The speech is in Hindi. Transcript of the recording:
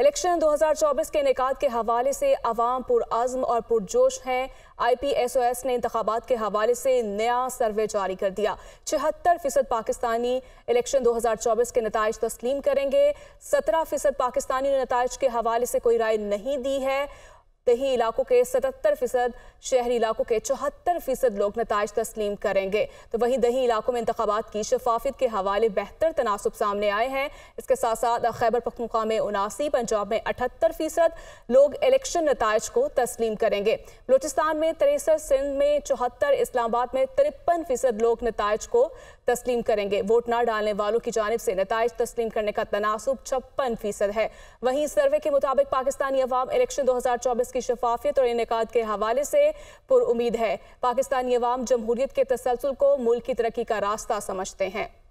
इलेक्शन 2024 के इनका के हवाले से अवाम पुरज़म और पुरजोश हैं I P S O S ने इंतबात के हवाले से नया सर्वे जारी कर दिया छिहत्तर फीसद पाकिस्तानी इलेक्शन 2024 के नतज तस्लीम करेंगे सत्रह फीसद पाकिस्तानी ने नतज के हवाले से कोई राय नहीं दी है दही इलाकों के 77 फीसद शहरी इलाकों के चौहत्तर फीसद लोग नतज तस्लीम करेंगे तो वहीं दही इलाकों में इंतबात की शफाफियत के हवाले बेहतर तनासब सामने आए हैं इसके साथ साथ खैबर पखनुका में उनासी पंजाब में अठहत्तर फीसद लोग इलेक्शन नतज को तस्लीम करेंगे बलोचिस्तान में तिरसठ सिंध में चौहत्तर इस्लामाबाद में तिरपन फीसद लोग नतज को तस्लीम करेंगे वोट ना डालने वालों की जानब से नतज तस्लीम करने का तनासब छप्पन फीसद है वहीं सर्वे के मुताबिक पाकिस्तानी अवाम इलेक्शन दो हज़ार चौबीस की शफाफियत और इनका के हवाले से पुरुद है पाकिस्तानी अवाम जमहूरियत के तसलसल को मुल्क की तरक्की का रास्ता समझते हैं